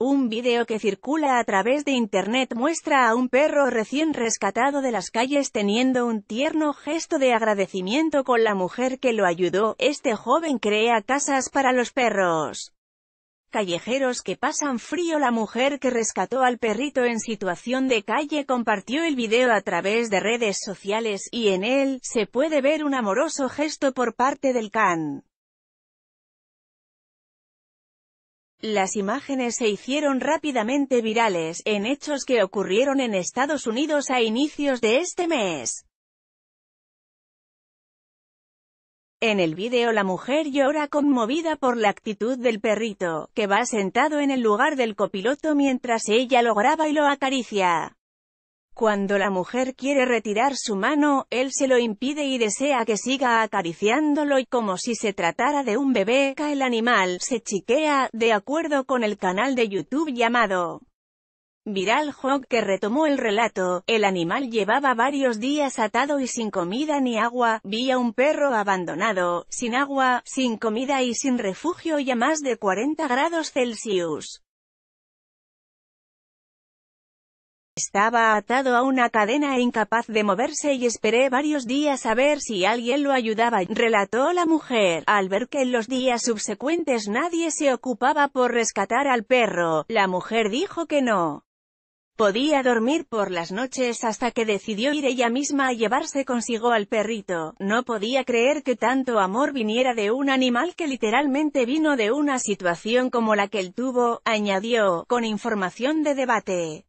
Un video que circula a través de internet muestra a un perro recién rescatado de las calles teniendo un tierno gesto de agradecimiento con la mujer que lo ayudó. Este joven crea casas para los perros callejeros que pasan frío la mujer que rescató al perrito en situación de calle compartió el video a través de redes sociales, y en él, se puede ver un amoroso gesto por parte del can. Las imágenes se hicieron rápidamente virales, en hechos que ocurrieron en Estados Unidos a inicios de este mes. En el vídeo la mujer llora conmovida por la actitud del perrito, que va sentado en el lugar del copiloto mientras ella lo graba y lo acaricia. Cuando la mujer quiere retirar su mano, él se lo impide y desea que siga acariciándolo y como si se tratara de un bebé, cae el animal, se chiquea, de acuerdo con el canal de YouTube llamado Viral Hog que retomó el relato, el animal llevaba varios días atado y sin comida ni agua, vi a un perro abandonado, sin agua, sin comida y sin refugio y a más de 40 grados Celsius. Estaba atado a una cadena e incapaz de moverse y esperé varios días a ver si alguien lo ayudaba, relató la mujer. Al ver que en los días subsecuentes nadie se ocupaba por rescatar al perro, la mujer dijo que no. Podía dormir por las noches hasta que decidió ir ella misma a llevarse consigo al perrito. No podía creer que tanto amor viniera de un animal que literalmente vino de una situación como la que él tuvo, añadió, con información de debate.